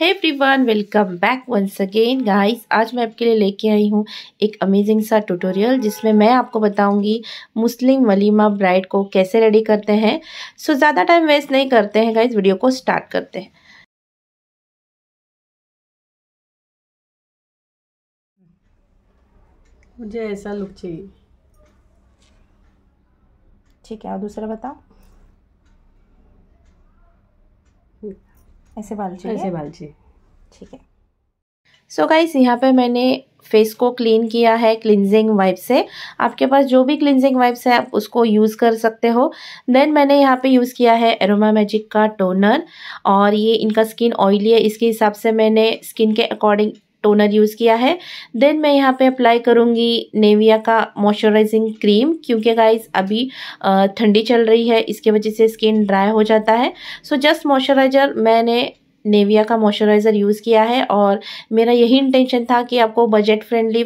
है everyone welcome back once again guys आज मैं आपके लिए लेके आई हूँ एक अमेजिंग सा ट्यूटोरियल जिसमें मैं आपको बताऊंगी मुस्लिम वलीमा ब्राइड को कैसे रेडी करते हैं सो so, ज़्यादा टाइम वेस्ट नहीं करते हैं गाइस वीडियो को स्टार्ट करते हैं मुझे ऐसा लुक चाहिए ठीक है और दूसरा बताओ ऐसे बाल चाहिए ऐसे बाल चाहिए ठीक है सो गाइस यहाँ पे मैंने फेस को क्लीन किया है क्लिनजिंग वाइप से आपके पास जो भी क्लिनजिंग वाइप्स है आप उसको यूज़ कर सकते हो देन मैंने यहाँ पे यूज़ किया है एरोमा मैजिक का टोनर और ये इनका स्किन ऑयली है इसके हिसाब से मैंने स्किन के अकॉर्डिंग टोनर यूज़ किया है देन मैं यहाँ पे अप्लाई करूँगी नेविया का मॉइस्चराइजिंग क्रीम क्योंकि गाइस अभी ठंडी चल रही है इसके वजह से स्किन ड्राई हो जाता है सो जस्ट मॉइस्चराइज़र मैंने नेविया का मॉइस्चराइज़र यूज़ किया है और मेरा यही इंटेंशन था कि आपको बजट फ्रेंडली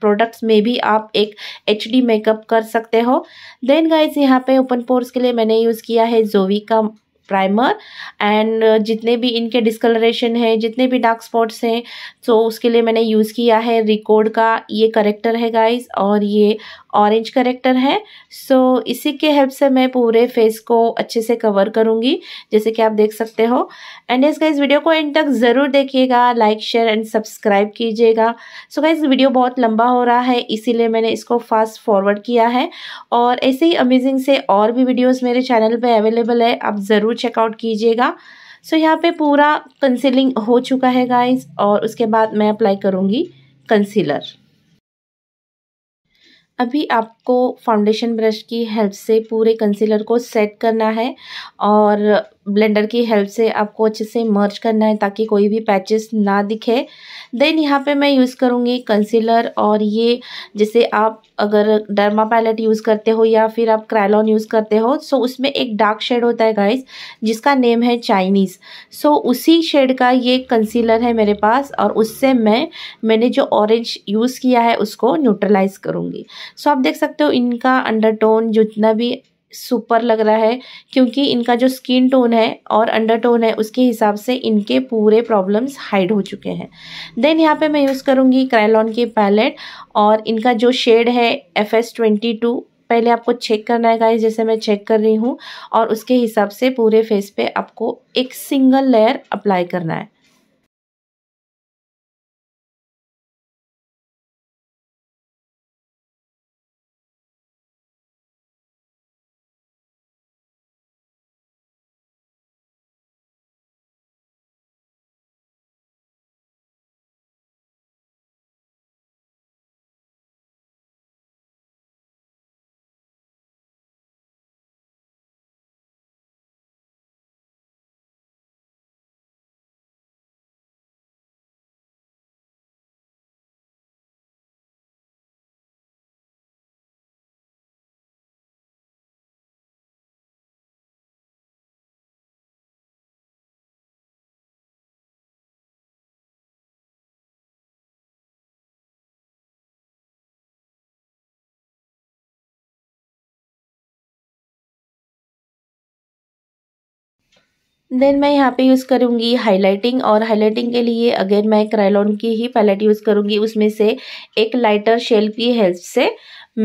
प्रोडक्ट्स में भी आप एक एच मेकअप कर सकते हो देन गाइज यहाँ पे ओपन पोर्स के लिए मैंने यूज़ किया है जोवी का प्राइमर एंड uh, जितने भी इनके डिस्कलरेशन है जितने भी डार्क स्पॉट्स हैं सो उसके लिए मैंने यूज़ किया है रिकॉर्ड का ये करेक्टर है गाइस और ये ऑरेंज करेक्टर है सो so, इसी के हेल्प से मैं पूरे फेस को अच्छे से कवर करूँगी जैसे कि आप देख सकते हो एंड इस गाइज वीडियो को एंड तक ज़रूर देखिएगा लाइक शेयर एंड सब्सक्राइब कीजिएगा सो गाइज वीडियो बहुत लंबा हो रहा है इसीलिए मैंने इसको फास्ट फॉरवर्ड किया है और ऐसे ही अमेजिंग से और भी वीडियोज़ मेरे चैनल पर अवेलेबल है आप ज़रूर ज़रूर चेकआउट कीजिएगा सो so, यहाँ पे पूरा कंसीलिंग हो चुका है गाइस और उसके बाद मैं अप्लाई करूँगी कंसीलर अभी आपको फाउंडेशन ब्रश की हेल्प से पूरे कंसीलर को सेट करना है और ब्लेंडर की हेल्प से आपको अच्छे से मर्ज करना है ताकि कोई भी पैचेस ना दिखे देन यहाँ पे मैं यूज़ करूँगी कंसीलर और ये जैसे आप अगर डर्मा पैलेट यूज़ करते हो या फिर आप क्रैलॉन यूज़ करते हो सो उसमें एक डार्क शेड होता है गाइस जिसका नेम है चाइनीज़ सो उसी शेड का ये कंसीलर है मेरे पास और उससे मैं मैंने जो ऑरेंज यूज़ किया है उसको न्यूट्रलाइज करूँगी सो आप देख सकते हो इनका अंडरटोन जितना भी सुपर लग रहा है क्योंकि इनका जो स्किन टोन है और अंडर टोन है उसके हिसाब से इनके पूरे प्रॉब्लम्स हाइड हो चुके हैं देन यहाँ पे मैं यूज़ करूँगी क्रैलॉन की पैलेट और इनका जो शेड है एफ एस ट्वेंटी टू पहले आपको चेक करना है गाइस जैसे मैं चेक कर रही हूँ और उसके हिसाब से पूरे फेस पे आपको एक सिंगल लेयर अप्लाई करना है देन मैं यहाँ पे यूज़ करूँगी हाइलाइटिंग और हाइलाइटिंग के लिए अगेन मैं क्राइलॉन की ही पैलेट यूज़ करूँगी उसमें से एक लाइटर शेल की हेल्प से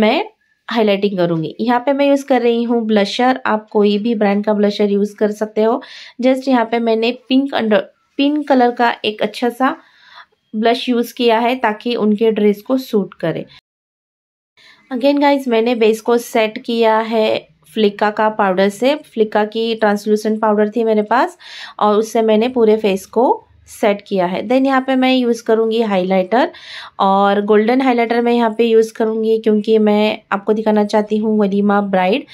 मैं हाइलाइटिंग करूँगी यहाँ पे मैं यूज़ कर रही हूँ ब्लशर आप कोई भी ब्रांड का ब्लशर यूज़ कर सकते हो जस्ट यहाँ पे मैंने पिंक अंडर पिंक कलर का एक अच्छा सा ब्लश यूज़ किया है ताकि उनके ड्रेस को सूट करे अगेन गाइज मैंने बेस को सेट किया है फ्लिका का पाउडर से फ्लिका की ट्रांसलूसेंट पाउडर थी मेरे पास और उससे मैंने पूरे फेस को सेट किया है देन यहाँ पे मैं यूज़ करूँगी हाइलाइटर और गोल्डन हाइलाइटर मैं यहाँ पे यूज़ करूँगी क्योंकि मैं आपको दिखाना चाहती हूँ वलीमा ब्राइड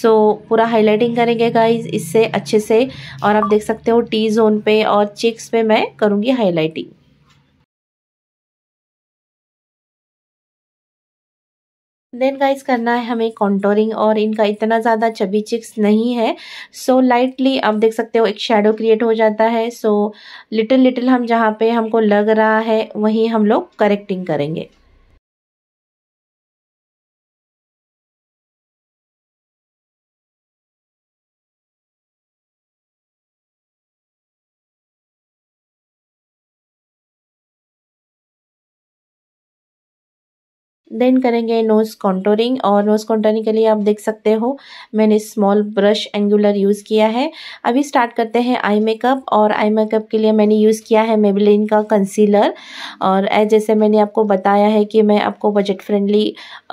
सो पूरा हाइलाइटिंग करेंगे गाइज इससे अच्छे से और आप देख सकते हो टी जोन पे और चिक्स पे मैं करूँगी हाईलाइटिंग देन गाइस करना है हमें कॉन्टोरिंग और इनका इतना ज़्यादा चबी चिक्स नहीं है सो so, लाइटली आप देख सकते हो एक शेडो क्रिएट हो जाता है सो लिटिल लिटिल हम जहाँ पे हमको लग रहा है वहीं हम लोग करेक्टिंग करेंगे देन करेंगे नोज़ कॉन्टोरिंग और नोज़ कॉन्टोरिंग के लिए आप देख सकते हो मैंने स्मॉल ब्रश एंगुलर यूज़ किया है अभी स्टार्ट करते हैं आई मेकअप और आई मेकअप के लिए मैंने यूज़ किया है मेबलिन का कंसीलर और जैसे मैंने आपको बताया है कि मैं आपको बजट फ्रेंडली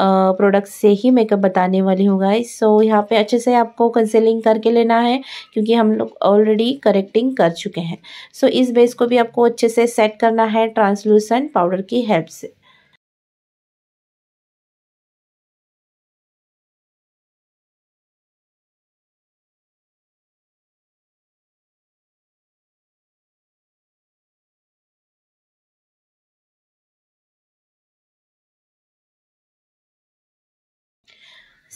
प्रोडक्ट्स से ही मेकअप बताने वाली हूँ गाइस सो यहाँ पे अच्छे से आपको कंसीलिंग करके लेना है क्योंकि हम लोग ऑलरेडी करेक्टिंग कर चुके हैं सो so, इस बेस को भी आपको अच्छे से सेट करना है ट्रांसलूसेंट पाउडर की हेल्प से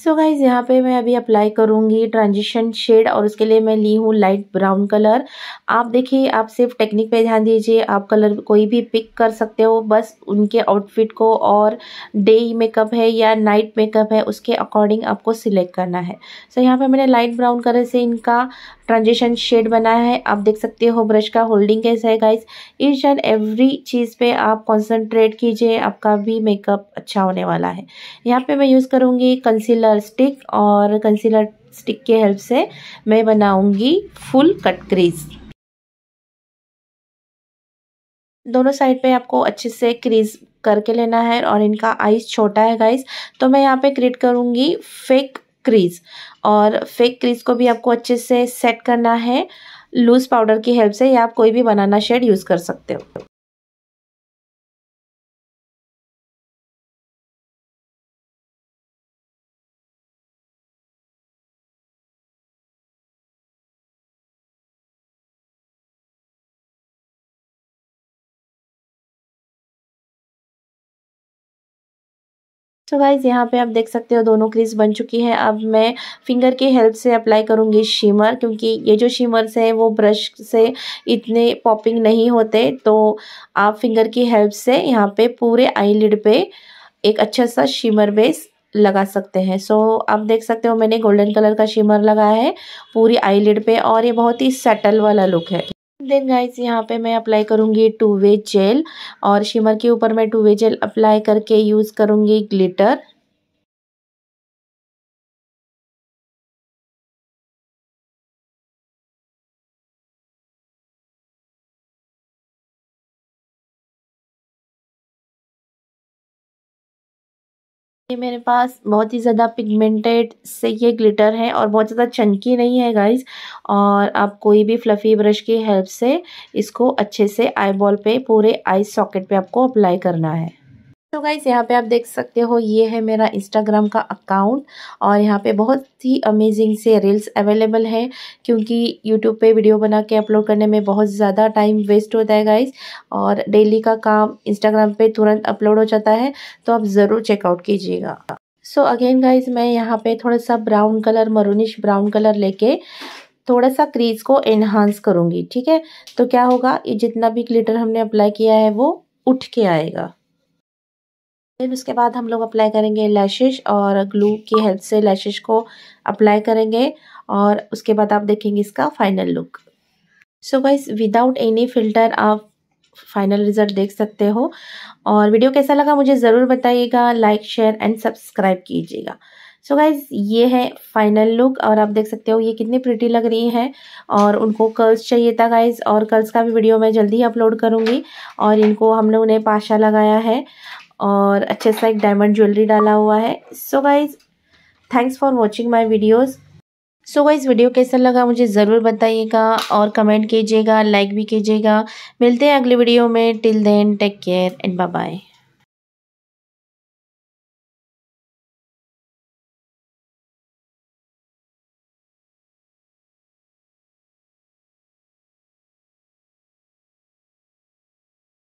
सो गाइज यहाँ पे मैं अभी अप्लाई करूँगी ट्रांजिशन शेड और उसके लिए मैं ली हूँ लाइट ब्राउन कलर आप देखिए आप सिर्फ टेक्निक पे ध्यान दीजिए आप कलर कोई भी पिक कर सकते हो बस उनके आउटफिट को और डे मेकअप है या नाइट मेकअप है उसके अकॉर्डिंग आपको सिलेक्ट करना है सो so यहाँ पे मैंने लाइट ब्राउन कलर से इनका ट्रांजिशन शेड बनाया है आप देख सकते हो ब्रश का होल्डिंग कैसा है गाइज ईच एंड एवरी चीज़ पर आप कॉन्सेंट्रेट कीजिए आपका भी मेकअप अच्छा होने वाला है यहाँ पर मैं यूज़ करूँगी कंसीलर कंसीलर स्टिक और कंसीलर स्टिक के हेल्प से मैं बनाऊंगी फुल कट क्रीज दोनों साइड पे आपको अच्छे से क्रीज करके लेना है और इनका आइज छोटा है गाइस तो मैं यहाँ पे क्रिएट करूँगी फेक क्रीज और फेक क्रीज को भी आपको अच्छे से सेट करना है लूज़ पाउडर की हेल्प से या आप कोई भी बनाना शेड यूज़ कर सकते हो तो गाइज़ यहाँ पे आप देख सकते हो दोनों क्रीज बन चुकी है अब मैं फिंगर की हेल्प से अप्लाई करूँगी शिमर क्योंकि ये जो शिमर्स हैं वो ब्रश से इतने पॉपिंग नहीं होते तो आप फिंगर की हेल्प से यहाँ पे पूरे आई लिड पे एक अच्छा सा शिमर बेस लगा सकते हैं सो so, आप देख सकते हो मैंने गोल्डन कलर का शिमर लगाया है पूरी आई लिड पर और ये बहुत ही सेटल वाला लुक है देन गाइज यहाँ पे मैं अप्लाई करूँगी टू वे जेल और शिमर के ऊपर मैं टू वे जेल अप्लाई करके यूज़ करूँगी ग्लिटर ये मेरे पास बहुत ही ज़्यादा पिगमेंटेड से ये ग्लिटर है और बहुत ज़्यादा चंकी नहीं है गाइज और आप कोई भी फ्लफ़ी ब्रश की हेल्प से इसको अच्छे से आई बॉल पर पूरे आई सॉकेट पे आपको अप्लाई करना है तो गाइज़ यहाँ पे आप देख सकते हो ये है मेरा इंस्टाग्राम का अकाउंट और यहाँ पे बहुत ही अमेजिंग से रील्स अवेलेबल है क्योंकि यूट्यूब पे वीडियो बना के अपलोड करने में बहुत ज़्यादा टाइम वेस्ट होता है गाइज़ और डेली का काम इंस्टाग्राम पे तुरंत अपलोड हो जाता है तो आप ज़रूर चेकआउट कीजिएगा सो अगेन गाइज मैं यहाँ पर थोड़ा सा brown colour maroonish brown colour लेके थोड़ा सा क्रीज को एनहांस करूँगी ठीक है तो क्या होगा ये जितना भी ग्लिटर हमने अप्लाई किया है वो उठ के आएगा फिर उसके बाद हम लोग अप्लाई करेंगे लैशेज और ग्लू की हेल्प से लैशेज को अप्लाई करेंगे और उसके बाद आप देखेंगे इसका final look so guys without any filter आप फाइनल रिजल्ट देख सकते हो और वीडियो कैसा लगा मुझे ज़रूर बताइएगा लाइक शेयर एंड सब्सक्राइब कीजिएगा सो so गाइज ये है फाइनल लुक और आप देख सकते हो ये कितनी प्रिटी लग रही है और उनको कर्ल्स चाहिए था गाइज और कर्ल्स का भी वीडियो मैं जल्दी ही अपलोड करूँगी और इनको हम लोगों ने पाशा लगाया है और अच्छे सा एक डायमंड ज्वेलरी डाला हुआ है so guys thanks for watching my videos so guys video कैसा लगा मुझे ज़रूर बताइएगा और कमेंट कीजिएगा लाइक भी कीजिएगा मिलते हैं अगले वीडियो में till then take care and bye bye